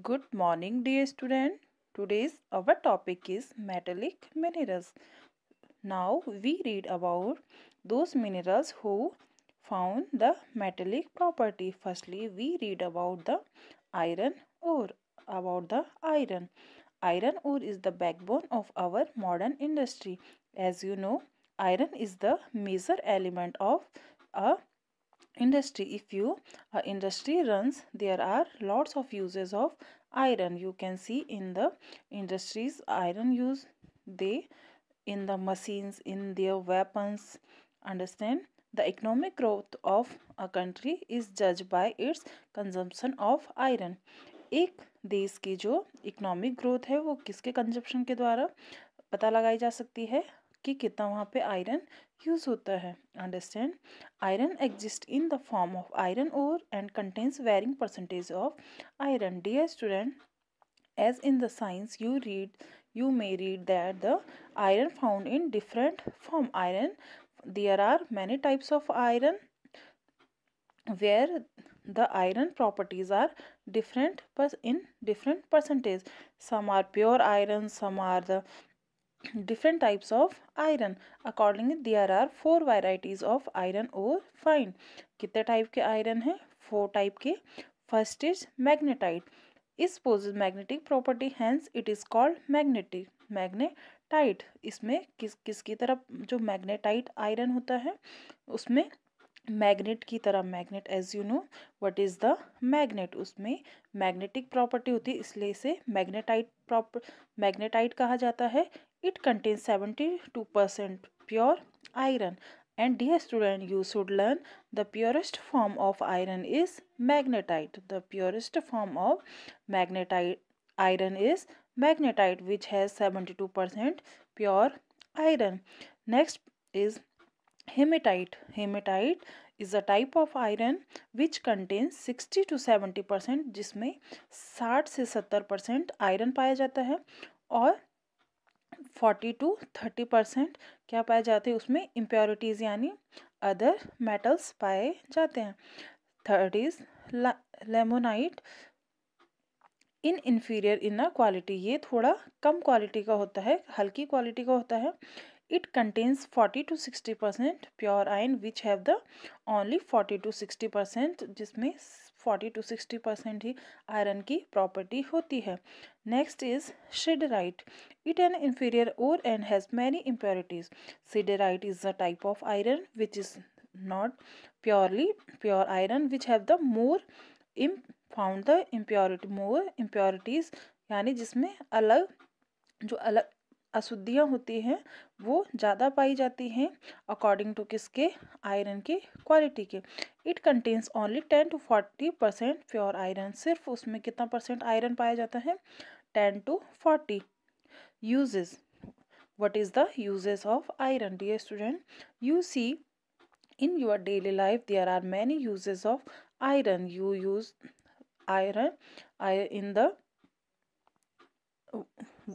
Good morning dear student. Today's our topic is metallic minerals. Now we read about those minerals who found the metallic property. Firstly we read about the iron ore. About the iron. Iron ore is the backbone of our modern industry. As you know iron is the major element of a industry if you a uh, industry runs there are lots of uses of iron you can see in the industries iron use they in the machines in their weapons understand the economic growth of a country is judged by its consumption of iron एक देश की जो economic growth है वो किसके consumption के द्वारा पता लगाई जा सकती है कि कितना वहाँ पे आयरन यूज़ होता है understand iron exist in the form of iron ore and contains varying percentage of iron dear student as in the science you read you may read that the iron found in different form iron there are many types of iron where the iron properties are different पर in different percentage some are pure iron some are the different types of iron accordingly there are four varieties of iron ore find kitne type ke iron hai four type ke first is magnetite is possesses magnetic property hence it is called magnetic magnetite isme kis kis ki तरह jo magnetite iron hota hai usme magnet की तरह magnet as you know what is the magnet उसमें magnetic property होती है इसलिए इसे magnetite proper magnetite कहा जाता है it contains 72% pure iron and dear student you should learn the purest form of iron is magnetite the purest form of magnetite iron is magnetite which has 72% pure iron next is hematite hematite is a type of iron which contains 60 to 70 percent जिसमें 60 से 70 percent iron पाया जाता है और forty two thirty percent क्या पाए जाते हैं उसमें इम्प्योरिटीज़ यानी अदर मेटल्स पाए जाते हैं third is limonite in inferior inner quality ये थोड़ा कम क्वालिटी का होता है हल्की क्वालिटी का होता है it contains forty to sixty percent pure iron which have the only forty to sixty percent जिसमें फोर्टी टू सिक्सटी परसेंट ही आयरन की प्रॉपर्टी होती है next is siderite it an inferior ore and has many impurities siderite is the type of iron which is not purely pure iron which have the more इम found the impurity more impurities यानी जिसमें अलग जो अलग अशुद्धियाँ होती हैं वो ज़्यादा पाई जाती हैं अकॉर्डिंग टू किसके आयरन की क्वालिटी के it contains only ten to forty percent pure iron सिर्फ उसमें कितना परसेंट आयरन पाया जाता है ten to forty uses what is the uses of iron dear student you see in daily life there are many uses of iron you use iron iron in the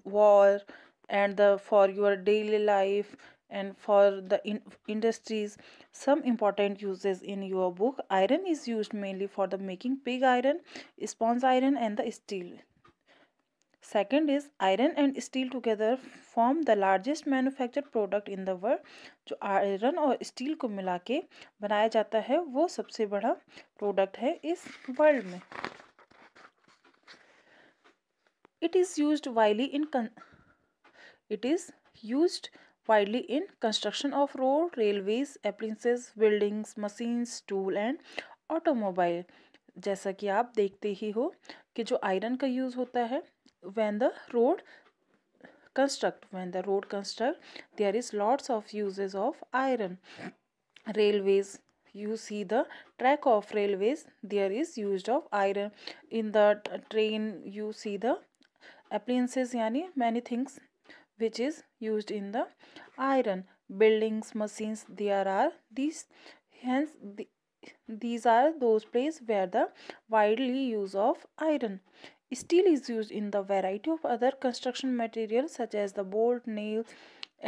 war and the for your daily life and for the in industries some important uses in your book iron is used mainly for the making pig iron sponge iron and the steel second is iron and steel together form the largest manufactured product in the world jo iron aur steel ko mila ke banaya jata hai wo sabse bada product hai is world mein it is used widely in it is use widely in construction of road railways appliances buildings machines tool and automobile जैसा कि आप देखते ही हो कि जो iron का use होता है when the road construct when the road construct there is lots of uses of iron railways you see the track of railways there is use of iron in the train you see the appliances यानी many things which is used in the iron buildings machines there are these hence the, these are those place where the widely use of iron steel is used in the variety of other construction materials such as the bolt nails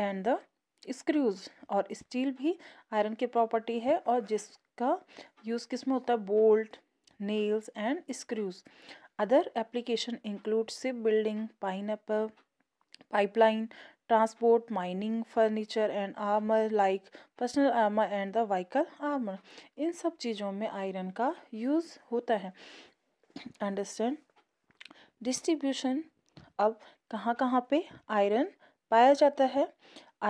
and the screws और steel भी iron की property है और जिसका use किस में होता है bolt nails and screws other application include ship building pineapple pipeline transport mining furniture and armour like personal armour and the vehicle armour इन सब चीज़ों में आयरन का यूज़ होता है अंडरस्टैंड डिस्ट्रीब्यूशन अब कहाँ कहाँ पे आयरन पाया जाता है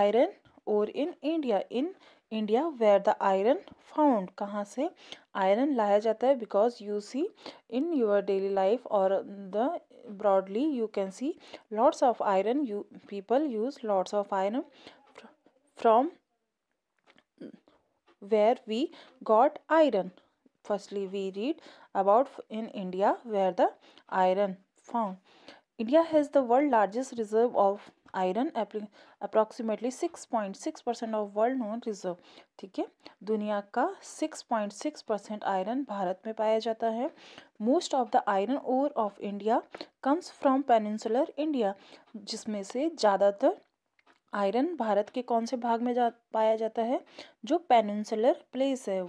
आयरन और in India in India where the iron found कहाँ से आयरन लाया जाता है because you see in your daily life और द broadly you can see lots of iron you people use lots of iron from where we got iron firstly we read about in india where the iron found india has the world largest reserve of iron approximately six point six percent of world known reserve ठीक है दुनिया का six point six percent iron Bharat में पाया जाता है most of the iron ore of India comes from peninsular India जिसमें से ज़्यादातर आयरन भारत के कौन से भाग में जा पाया जाता है जो पेनिनसुलर प्लेस है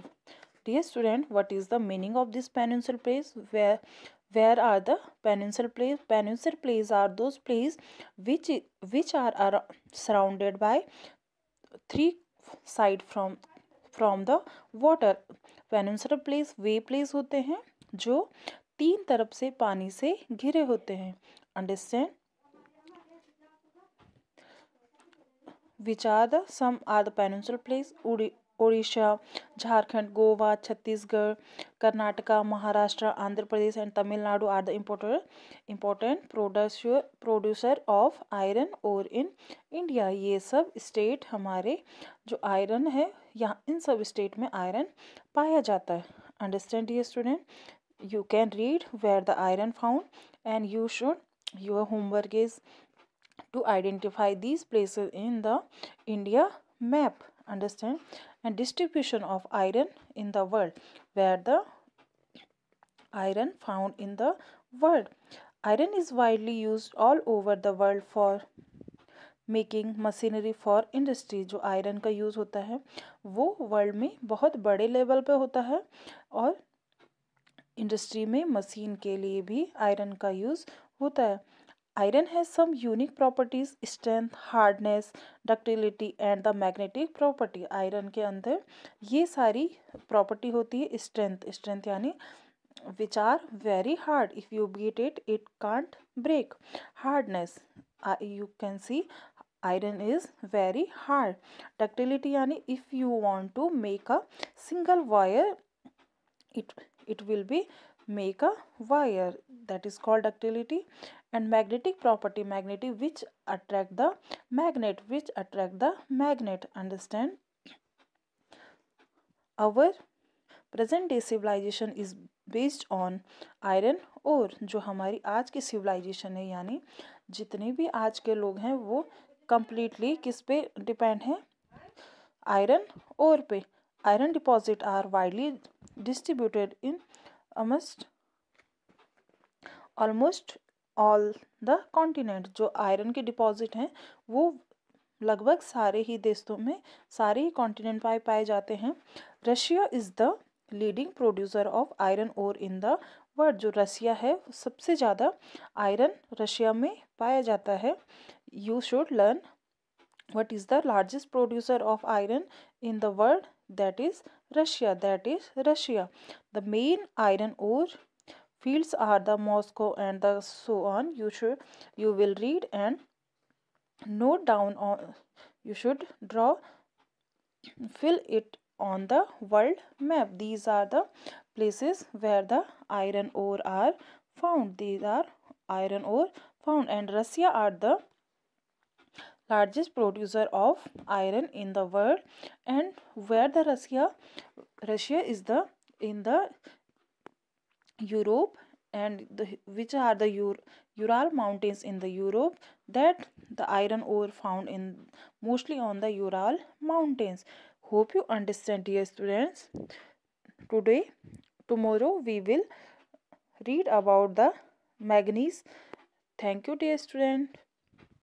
dear student what is the meaning of this peninsular place where where are the peninsular plays peninsular plays are those plays which which are, are surrounded by three side from from the water peninsular place वे place होते हैं जो तीन तरफ से पानी से घिरे होते हैं understand which are the some are the peninsular place उड़ी Odisha Jharkhand Goa Chhattisgarh Karnataka Maharashtra Andhra Pradesh and Tamil Nadu are the importer important producer producer of iron और इन इंडिया ये सब स्टेट हमारे जो आयरन है यहाँ इन सब स्टेट में आयरन पाया जाता है अंडरस्टैंड ये student you can read where the iron found and you should your homework is to identify these place in the India map understand and distribution of iron in the world where the iron found in the world iron is widely used all over the world for making machinery for industry जो iron का use होता है वो world में बहुत बड़े level पे होता है और इंडस्ट्री में मशीन के लिए भी आयरन का यूज़ होता है iron has some unique properties strength hardness ductility and the magnetic property iron के अंदर ये सारी प्रॉपर्टी होती है स्ट्रेंथ स्ट्रेंथ यानी which are very hard if you beat it it can't break hardness you can see iron is very hard ductility यानी if you want to make a single wire it it will be make a wire that is called ductility and magnetic property magnetic which attract the magnet which attract the magnet understand our present day civilization is based on iron ore jo hamari aaj ki civilization hai yani jitne bhi aaj ke log hain wo completely kis pe depend हैं iron ore pe iron deposit are widely distributed in almost almost all the continent जो iron के deposit हैं वो लगभग सारे ही देशों में सारे ही कॉन्टिनेंट पाए पाए जाते हैं Russia is the leading producer of iron और इन द वर्ल्ड जो रशिया है सबसे ज़्यादा आयरन रशिया में पाया जाता है you should learn what is the largest producer of iron in the world that is russia that is russia the main iron ore fields are the moscow and the so on you should you will read and note down on you should draw fill it on the world map these are the places where the iron ore are found these are iron ore found and russia are the largest producer of iron in the world and where the Russia Russia is the in the Europe and the, which are the Ur, Ural mountains in the Europe that the iron ore found in mostly on the Ural mountains hope you understand dear students today tomorrow we will read about the manganese thank you dear student